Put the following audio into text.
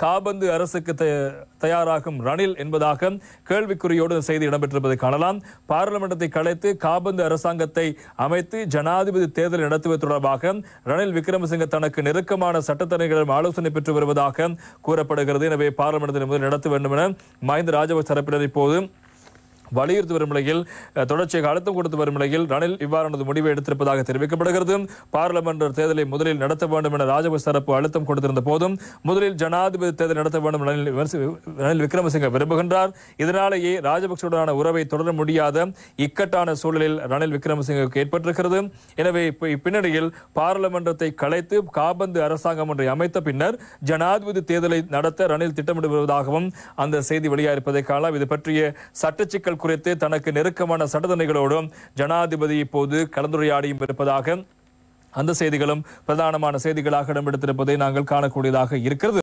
காபந்து அரசுக்கு தயாராகும் ரணில் என்பதாக கேள்விக்குறியோடு செய்தி இடம்பெற்றிருப்பதை காணலாம் பாராளுமன்றத்தை கலைத்து காபந்து அரசாங்கத்தை அமைத்து ஜனாதிபதி தேர்தல் நடத்துவது தொடர்பாக ரணில் விக்ரமசிங்க தனக்கு நெருக்கமான சட்டத்தரணிகளிடம் ஆலோசனை பெற்று வருவதாக கூறப்படுகிறது எனவே பாராளுமன்றத்தில் முதல் நடத்த வேண்டும் என மஹிந்த ராஜபக்ச தரப்பினர் இப்போது வலியுறுத்தி வரும் நிலையில் தொடர்ச்சியாக அழுத்தம் கொடுத்து வரும் நிலையில் ரணில் இவ்வாறானது முடிவை எடுத்திருப்பதாக தெரிவிக்கப்படுகிறது பாராளுமன்ற தேர்தலை முதலில் நடத்த வேண்டும் என ராஜபக்ச தரப்பு அழுத்தம் கொடுத்திருந்த போதும் முதலில் ஜனாதிபதி தேர்தல் நடத்த வேண்டும் ரணில் விக்ரமசிங்க விரும்புகின்றார் இதனாலேயே ராஜபக்சவுடனான உறவை தொடர முடியாத இக்கட்டான சூழலில் ரணில் விக்ரமசிங்கவுக்கு ஏற்பட்டிருக்கிறது எனவே இப்பின்னணியில் பாராளுமன்றத்தை கலைத்து காபந்து அரசாங்கம் ஒன்றை அமைத்த பின்னர் ஜனாதிபதி தேர்தலை நடத்த ரணில் திட்டமிடுவதாகவும் அந்த செய்தி வெளியாக இருப்பதை காணலாம் இது பற்றிய சட்ட சிக்கல் விவகாரங்கள் குறித்து தனக்கு நெருக்கமான சட்டத்தனைகளோடும் ஜனாதிபதி இப்போது கலந்துரையாடியும் இருப்பதாக அந்த செய்திகளும் பிரதானமான செய்திகளாக இடம்பெடுத்திருப்பதை நாங்கள் காணக்கூடியதாக இருக்கிறது